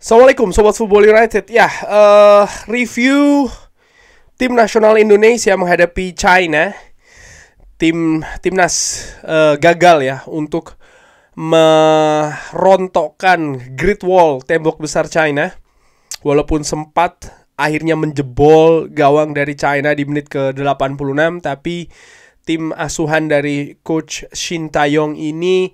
Assalamualaikum Sobat Football United Ya, uh, review tim nasional Indonesia menghadapi China Tim Timnas uh, gagal ya untuk merontokkan Great Wall, tembok besar China Walaupun sempat akhirnya menjebol gawang dari China di menit ke-86 tapi tim asuhan dari coach Shin Taeyong ini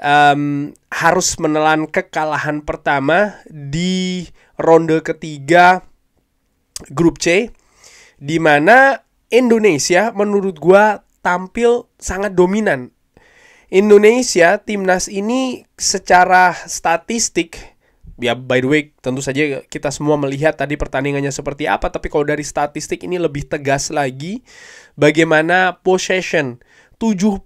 um, harus menelan kekalahan pertama di ronde ketiga grup C di mana Indonesia menurut gua tampil sangat dominan. Indonesia timnas ini secara statistik ya by the way tentu saja kita semua melihat tadi pertandingannya seperti apa tapi kalau dari statistik ini lebih tegas lagi bagaimana possession 76%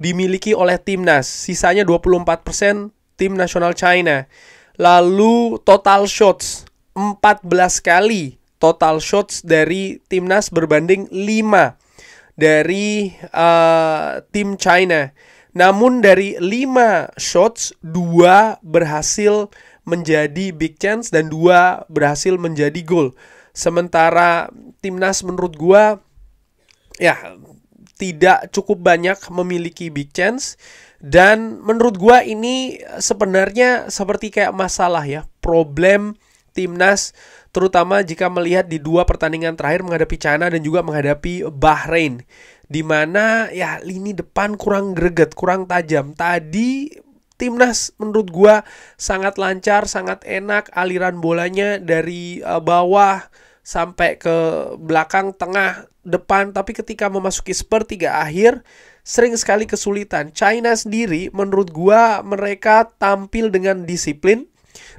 dimiliki oleh timnas. Sisanya 24% tim nasional China. Lalu total shots 14 kali total shots dari timnas berbanding 5 dari uh, tim China. Namun dari 5 shots, 2 berhasil menjadi big chance dan 2 berhasil menjadi gol Sementara timnas menurut gua ya tidak cukup banyak memiliki big chance dan menurut gua ini sebenarnya seperti kayak masalah ya, problem timnas terutama jika melihat di dua pertandingan terakhir menghadapi China dan juga menghadapi Bahrain di mana ya lini depan kurang greget, kurang tajam. Tadi timnas menurut gua sangat lancar, sangat enak aliran bolanya dari eh, bawah sampai ke belakang tengah depan tapi ketika memasuki sepertiga akhir sering sekali kesulitan. China sendiri menurut gua mereka tampil dengan disiplin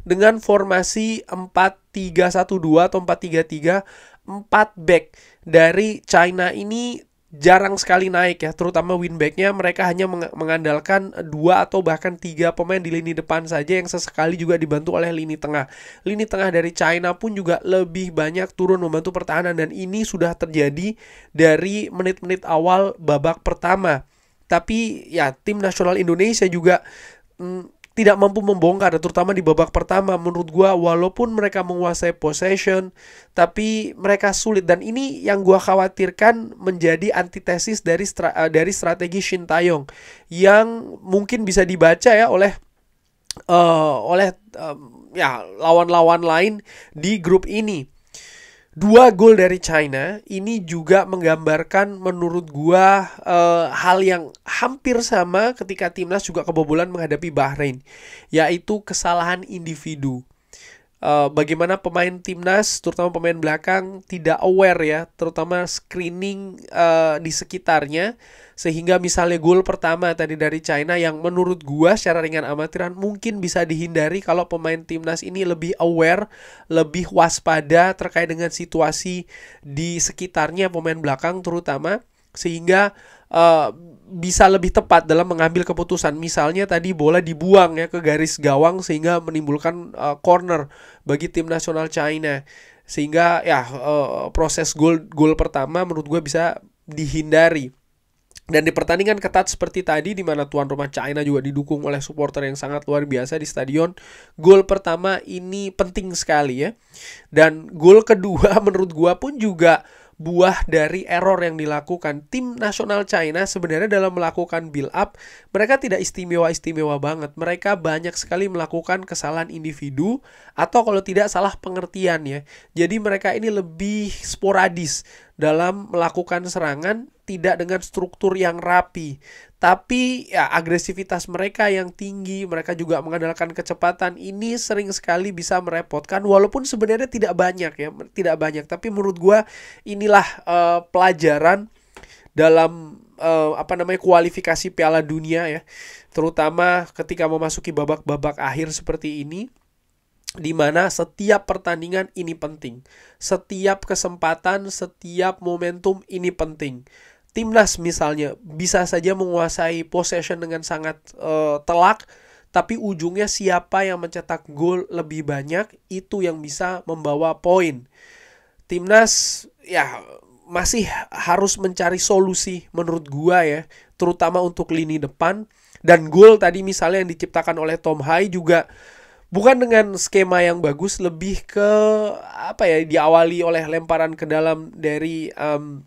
dengan formasi 4-3-1-2 atau 4-3-3 4 back dari China ini jarang sekali naik ya, terutama winbacknya mereka hanya mengandalkan dua atau bahkan tiga pemain di lini depan saja yang sesekali juga dibantu oleh lini tengah. Lini tengah dari China pun juga lebih banyak turun membantu pertahanan dan ini sudah terjadi dari menit-menit awal babak pertama. Tapi ya tim nasional Indonesia juga mm, tidak mampu membongkar terutama di babak pertama menurut gua walaupun mereka menguasai possession tapi mereka sulit dan ini yang gua khawatirkan menjadi antitesis dari stra eh, dari strategi Shin Taeyong yang mungkin bisa dibaca ya oleh uh, oleh um, ya lawan-lawan lain di grup ini Dua gol dari China ini juga menggambarkan menurut gua uh, hal yang hampir sama ketika timnas juga kebobolan menghadapi Bahrain, yaitu kesalahan individu uh, bagaimana pemain timnas, terutama pemain belakang, tidak aware ya, terutama screening uh, di sekitarnya, sehingga misalnya gol pertama tadi dari China yang menurut gua secara ringan amatiran mungkin bisa dihindari kalau pemain timnas ini lebih aware, lebih waspada terkait dengan situasi di sekitarnya pemain belakang terutama sehingga uh, bisa lebih tepat dalam mengambil keputusan. Misalnya tadi bola dibuang ya ke garis gawang sehingga menimbulkan uh, corner bagi tim nasional China. Sehingga ya uh, proses gol gol pertama menurut gue bisa dihindari. Dan di pertandingan ketat seperti tadi di mana tuan rumah China juga didukung oleh supporter yang sangat luar biasa di stadion, gol pertama ini penting sekali ya. Dan gol kedua menurut gua pun juga buah dari error yang dilakukan tim nasional China sebenarnya dalam melakukan build up mereka tidak istimewa-istimewa banget mereka banyak sekali melakukan kesalahan individu atau kalau tidak salah pengertian ya jadi mereka ini lebih sporadis dalam melakukan serangan tidak dengan struktur yang rapi tapi ya agresivitas mereka yang tinggi, mereka juga mengandalkan kecepatan ini sering sekali bisa merepotkan walaupun sebenarnya tidak banyak ya, tidak banyak. Tapi menurut gua inilah uh, pelajaran dalam uh, apa namanya kualifikasi Piala Dunia ya, terutama ketika memasuki babak-babak akhir seperti ini di mana setiap pertandingan ini penting. Setiap kesempatan, setiap momentum ini penting timnas misalnya bisa saja menguasai possession dengan sangat uh, telak tapi ujungnya siapa yang mencetak gol lebih banyak itu yang bisa membawa poin. Timnas ya masih harus mencari solusi menurut gua ya, terutama untuk lini depan dan gol tadi misalnya yang diciptakan oleh Tom Hai juga bukan dengan skema yang bagus lebih ke apa ya diawali oleh lemparan ke dalam dari um,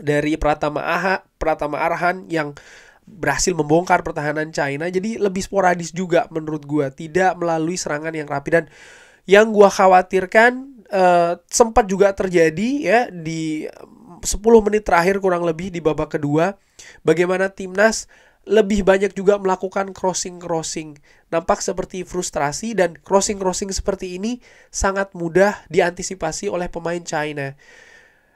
dari Pratama Aha, Pratama Arhan yang berhasil membongkar pertahanan China. Jadi lebih sporadis juga menurut gua. tidak melalui serangan yang rapi dan yang gua khawatirkan uh, sempat juga terjadi ya di 10 eh, menit terakhir kurang lebih di babak kedua, bagaimana timnas lebih banyak juga melakukan crossing-crossing. Nampak seperti frustrasi dan crossing-crossing seperti ini sangat mudah diantisipasi oleh pemain China.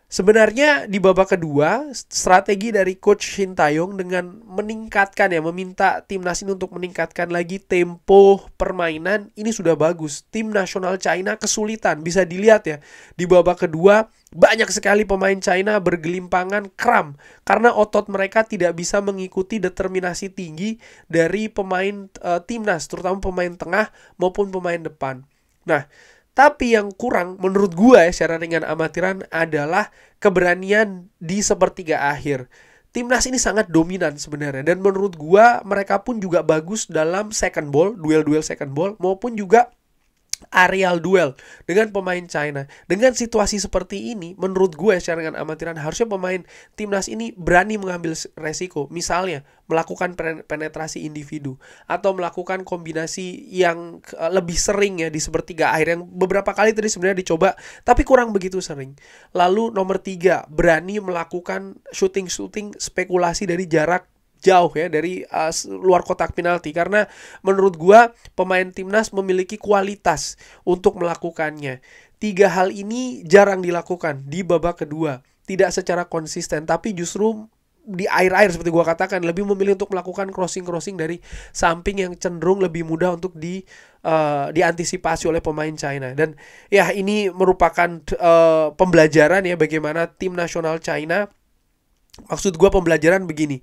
Sebenarnya di babak kedua, strategi dari coach Shin Taeyong dengan meningkatkan ya, meminta timnas ini untuk meningkatkan lagi tempo permainan, ini sudah bagus. Tim nasional China kesulitan, bisa dilihat ya. Di babak kedua, banyak sekali pemain China bergelimpangan kram karena otot mereka tidak bisa mengikuti determinasi tinggi dari pemain uh, eh, timnas, terutama pemain tengah maupun pemain depan. Nah, tapi yang kurang menurut gua ya secara ringan amatiran adalah keberanian di sepertiga akhir. Timnas ini sangat dominan sebenarnya dan menurut gua mereka pun juga bagus dalam second ball, duel-duel second ball maupun juga areal duel dengan pemain China. Dengan situasi seperti ini, menurut gue secara dengan amatiran harusnya pemain timnas ini berani mengambil resiko. Misalnya melakukan penetrasi individu atau melakukan kombinasi yang eh, lebih sering ya di sepertiga akhir yang beberapa kali tadi sebenarnya dicoba tapi kurang begitu sering. Lalu nomor tiga berani melakukan shooting-shooting spekulasi dari jarak jauh ya dari uh, luar kotak penalti karena menurut gua pemain timnas memiliki kualitas untuk melakukannya. Tiga hal ini jarang dilakukan di babak kedua, tidak secara konsisten tapi justru di air-air seperti gua katakan lebih memilih untuk melakukan crossing-crossing dari samping yang cenderung lebih mudah untuk di uh, diantisipasi oleh pemain China dan ya ini merupakan uh, pembelajaran ya bagaimana tim nasional China maksud gua pembelajaran begini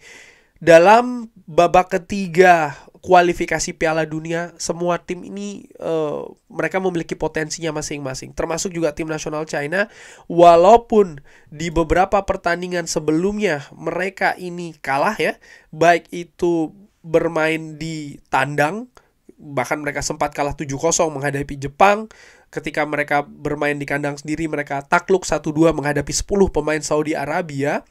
dalam babak ketiga kualifikasi Piala Dunia semua tim ini uh, mereka memiliki potensinya masing-masing termasuk juga tim nasional China walaupun di beberapa pertandingan sebelumnya mereka ini kalah ya baik itu bermain di tandang bahkan mereka sempat kalah 7-0 menghadapi Jepang ketika mereka bermain di kandang sendiri mereka takluk 1-2 menghadapi 10 pemain Saudi Arabia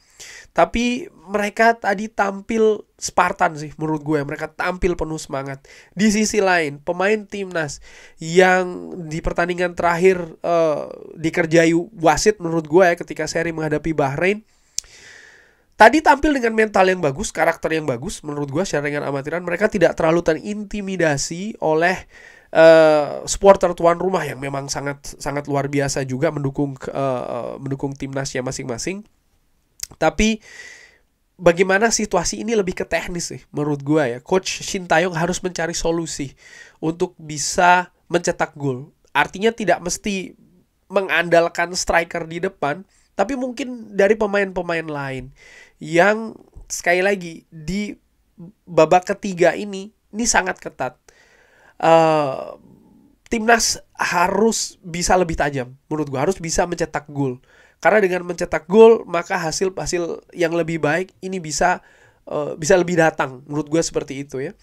tapi mereka tadi tampil Spartan sih menurut gue. Mereka tampil penuh semangat. Di sisi lain, pemain timnas yang di pertandingan terakhir uh, dikerjai wasit menurut gue ya ketika seri menghadapi Bahrain. Tadi tampil dengan mental yang bagus, karakter yang bagus. Menurut gue secara dengan amatiran mereka tidak terlalu terintimidasi oleh uh, supporter tuan rumah yang memang sangat sangat luar biasa juga mendukung uh, mendukung timnasnya masing-masing. Tapi bagaimana situasi ini lebih ke teknis sih menurut gua ya. Coach Shin Taeyong harus mencari solusi untuk bisa mencetak gol. Artinya tidak mesti mengandalkan striker di depan, tapi mungkin dari pemain-pemain lain yang sekali lagi di babak ketiga ini ini sangat ketat. Uh, timnas harus bisa lebih tajam menurut gue harus bisa mencetak gol karena dengan mencetak gol maka hasil-hasil yang lebih baik ini bisa uh, bisa lebih datang menurut gue seperti itu ya.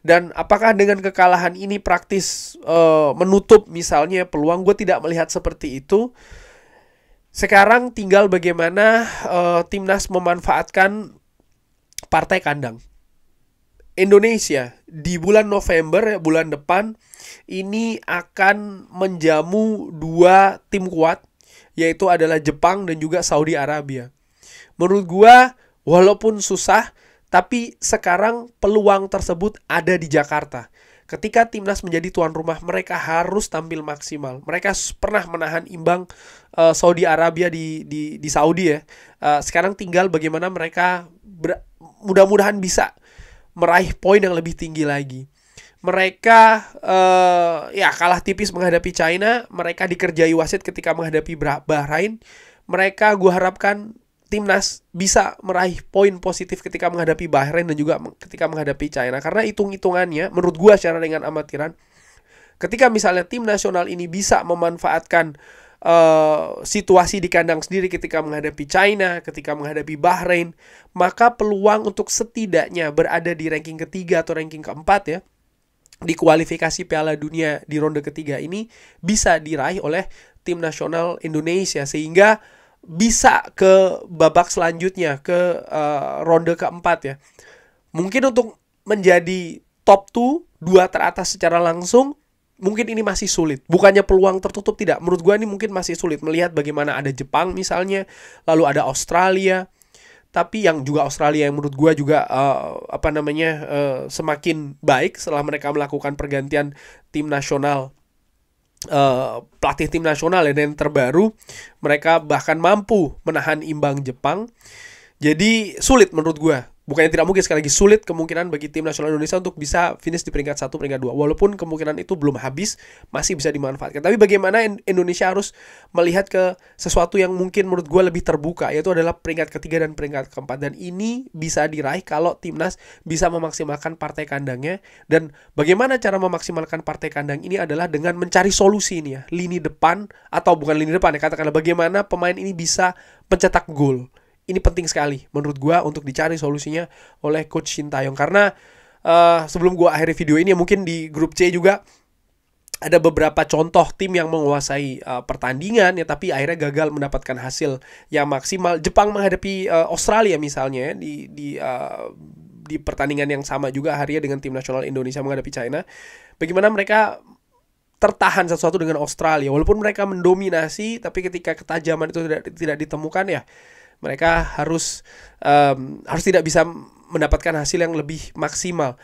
Dan apakah dengan kekalahan ini praktis uh, menutup misalnya peluang gue tidak melihat seperti itu. Sekarang tinggal bagaimana uh, timnas memanfaatkan partai kandang. Indonesia di bulan November ya, bulan depan ini akan menjamu dua tim kuat yaitu adalah Jepang dan juga Saudi Arabia. Menurut gua walaupun susah tapi sekarang peluang tersebut ada di Jakarta. Ketika timnas menjadi tuan rumah, mereka harus tampil maksimal. Mereka pernah menahan imbang uh, Saudi Arabia di di, di Saudi ya. Uh, sekarang tinggal bagaimana mereka mudah-mudahan bisa meraih poin yang lebih tinggi lagi mereka uh, ya kalah tipis menghadapi China, mereka dikerjai wasit ketika menghadapi Bahrain. Mereka gue harapkan timnas bisa meraih poin positif ketika menghadapi Bahrain dan juga ketika menghadapi China karena hitung-hitungannya menurut gue secara dengan amatiran ketika misalnya tim nasional ini bisa memanfaatkan Uh, situasi di kandang sendiri ketika menghadapi China, ketika menghadapi Bahrain, maka peluang untuk setidaknya berada di ranking ketiga atau ranking keempat ya, di kualifikasi Piala Dunia di ronde ketiga ini bisa diraih oleh tim nasional Indonesia sehingga bisa ke babak selanjutnya ke uh, ronde keempat ya. Mungkin untuk menjadi top 2 dua teratas secara langsung mungkin ini masih sulit. Bukannya peluang tertutup tidak, menurut gua ini mungkin masih sulit melihat bagaimana ada Jepang misalnya, lalu ada Australia, tapi yang juga Australia yang menurut gue juga uh, apa namanya uh, semakin baik setelah mereka melakukan pergantian tim nasional uh, pelatih tim nasional ya, dan yang terbaru mereka bahkan mampu menahan imbang Jepang jadi sulit menurut gue bukannya tidak mungkin sekali lagi sulit kemungkinan bagi tim nasional Indonesia untuk bisa finish di peringkat satu peringkat dua walaupun kemungkinan itu belum habis masih bisa dimanfaatkan tapi bagaimana Indonesia harus melihat ke sesuatu yang mungkin menurut gue lebih terbuka yaitu adalah peringkat ketiga dan peringkat keempat dan ini bisa diraih kalau timnas bisa memaksimalkan partai kandangnya dan bagaimana cara memaksimalkan partai kandang ini adalah dengan mencari solusi ini ya lini depan atau bukan lini depan ya katakanlah bagaimana pemain ini bisa mencetak gol ini penting sekali menurut gue untuk dicari solusinya oleh coach Shin Taeyong karena uh, sebelum gue akhiri video ini mungkin di grup C juga ada beberapa contoh tim yang menguasai uh, pertandingan ya tapi akhirnya gagal mendapatkan hasil yang maksimal. Jepang menghadapi uh, Australia misalnya di di uh, di pertandingan yang sama juga harinya dengan tim nasional Indonesia menghadapi China. Bagaimana mereka tertahan sesuatu dengan Australia walaupun mereka mendominasi tapi ketika ketajaman itu tidak tidak ditemukan ya mereka harus um, harus tidak bisa mendapatkan hasil yang lebih maksimal.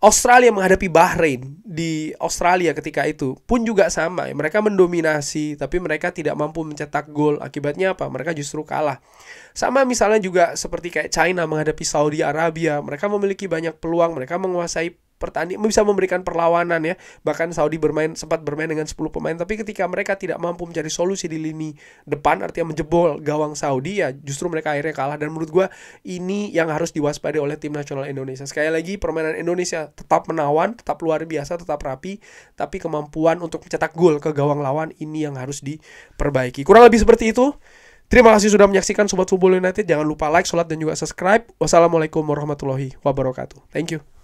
Australia menghadapi Bahrain di Australia ketika itu pun juga sama. Mereka mendominasi, tapi mereka tidak mampu mencetak gol. Akibatnya apa? Mereka justru kalah. Sama misalnya juga seperti kayak China menghadapi Saudi Arabia. Mereka memiliki banyak peluang, mereka menguasai pertandingan bisa memberikan perlawanan ya. Bahkan Saudi bermain sempat bermain dengan 10 pemain tapi ketika mereka tidak mampu mencari solusi di lini depan artinya menjebol gawang Saudi ya justru mereka akhirnya kalah dan menurut gue ini yang harus diwaspadai oleh tim nasional Indonesia. Sekali lagi permainan Indonesia tetap menawan, tetap luar biasa, tetap rapi, tapi kemampuan untuk mencetak gol ke gawang lawan ini yang harus diperbaiki. Kurang lebih seperti itu. Terima kasih sudah menyaksikan Sobat Football United. Jangan lupa like, sholat, dan juga subscribe. Wassalamualaikum warahmatullahi wabarakatuh. Thank you.